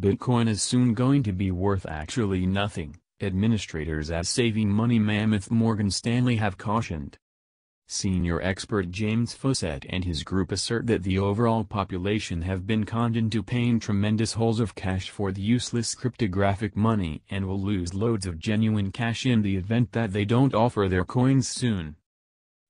Bitcoin is soon going to be worth actually nothing, administrators at saving money mammoth Morgan Stanley have cautioned. Senior expert James Fussett and his group assert that the overall population have been conned into paying tremendous holes of cash for the useless cryptographic money and will lose loads of genuine cash in the event that they don't offer their coins soon.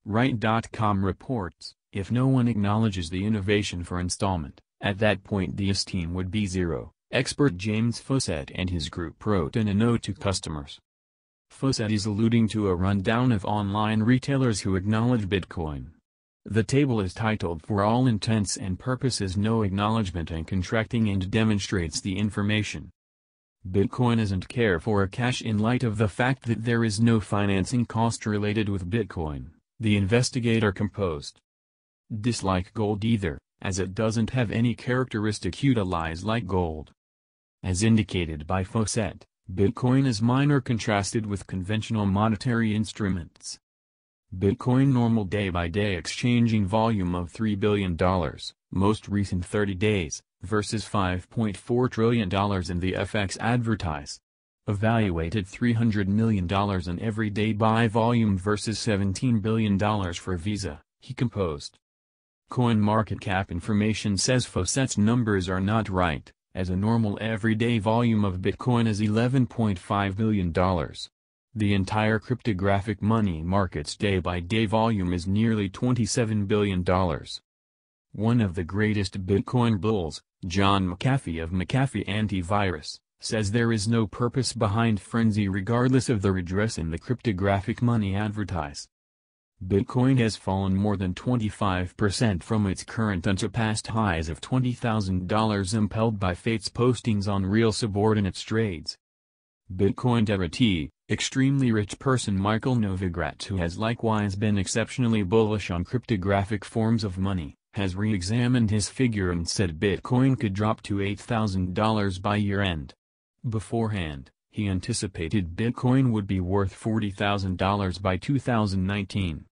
Right.com reports, if no one acknowledges the innovation for installment, at that point the esteem would be zero. Expert James Fossett and his group wrote in a note to customers. Fossett is alluding to a rundown of online retailers who acknowledge Bitcoin. The table is titled For All Intents and Purposes No Acknowledgement and Contracting and demonstrates the information. Bitcoin isn't care for a cash in light of the fact that there is no financing cost related with Bitcoin, the investigator composed. Dislike gold either, as it doesn't have any characteristic utilize like gold. As indicated by Fawcett, Bitcoin is minor contrasted with conventional monetary instruments. Bitcoin normal day-by-day -day exchanging volume of $3 billion, most recent 30 days, versus $5.4 trillion in the FX advertise. Evaluated $300 million in everyday buy volume versus $17 billion for Visa, he composed. CoinMarketCap information says Fawcett's numbers are not right as a normal everyday volume of Bitcoin is $11.5 billion. The entire cryptographic money market's day-by-day -day volume is nearly $27 billion. One of the greatest Bitcoin bulls, John McAfee of McAfee Antivirus, says there is no purpose behind frenzy regardless of the redress in the cryptographic money advertise. Bitcoin has fallen more than 25% from its current unsurpassed highs of $20,000 impelled by Fate's postings on real subordinates trades. Bitcoin devotee, extremely rich person Michael Novogratz who has likewise been exceptionally bullish on cryptographic forms of money, has re-examined his figure and said Bitcoin could drop to $8,000 by year-end. Beforehand, he anticipated Bitcoin would be worth $40,000 by 2019.